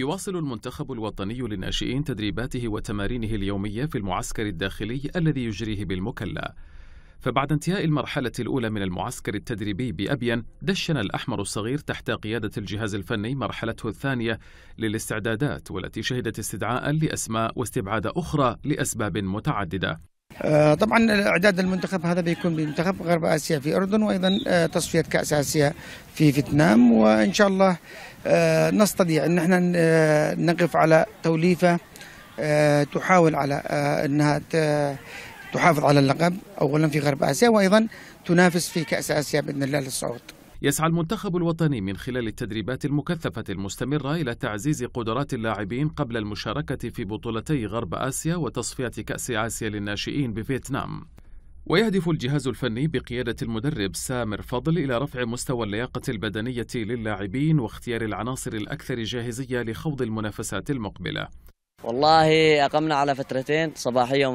يواصل المنتخب الوطني للناشئين تدريباته وتمارينه اليومية في المعسكر الداخلي الذي يجريه بالمكلا فبعد انتهاء المرحلة الأولى من المعسكر التدريبي بأبين دشن الأحمر الصغير تحت قيادة الجهاز الفني مرحلته الثانية للاستعدادات والتي شهدت استدعاء لأسماء واستبعاد أخرى لأسباب متعددة آه، طبعا اعداد المنتخب هذا بيكون بمنتخب غرب اسيا في الاردن وايضا آه، تصفيه كاس اسيا في فيتنام وان شاء الله آه، نستطيع ان احنا نقف على توليفه تحاول على انها تحافظ على اللقب اولا في غرب اسيا وايضا تنافس في كاس اسيا باذن الله للصعود يسعى المنتخب الوطني من خلال التدريبات المكثفة المستمرة إلى تعزيز قدرات اللاعبين قبل المشاركة في بطولتي غرب آسيا وتصفية كأس آسيا للناشئين بفيتنام ويهدف الجهاز الفني بقيادة المدرب سامر فضل إلى رفع مستوى اللياقة البدنية للاعبين واختيار العناصر الأكثر جاهزية لخوض المنافسات المقبلة والله أقمنا على فترتين صباحية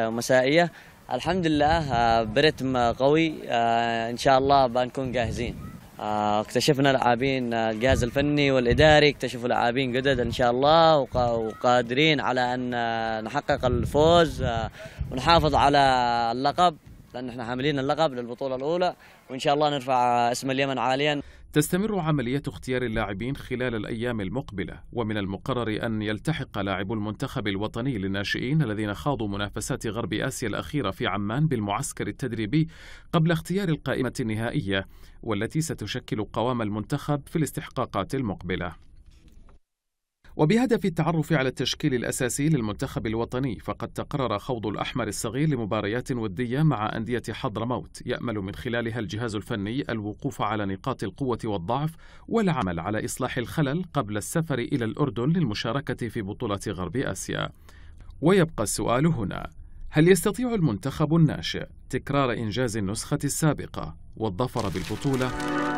ومسائية, الحمد لله آه، برتم قوي آه، ان شاء الله بنكون جاهزين آه، اكتشفنا لاعبين الجهاز الفني والاداري اكتشفوا لاعبين جدد ان شاء الله وقادرين على ان نحقق الفوز ونحافظ على اللقب لأن احنا حاملين اللقب للبطولة الأولى وإن شاء الله نرفع اسم اليمن عاليا تستمر عملية اختيار اللاعبين خلال الأيام المقبلة ومن المقرر أن يلتحق لاعب المنتخب الوطني للناشئين الذين خاضوا منافسات غرب آسيا الأخيرة في عمان بالمعسكر التدريبي قبل اختيار القائمة النهائية والتي ستشكل قوام المنتخب في الاستحقاقات المقبله وبهدف التعرف على التشكيل الأساسي للمنتخب الوطني فقد تقرر خوض الأحمر الصغير لمباريات ودية مع أندية حضرموت يأمل من خلالها الجهاز الفني الوقوف على نقاط القوة والضعف والعمل على إصلاح الخلل قبل السفر إلى الأردن للمشاركة في بطولة غرب آسيا ويبقى السؤال هنا هل يستطيع المنتخب الناشئ تكرار إنجاز النسخة السابقة والظفر بالبطولة؟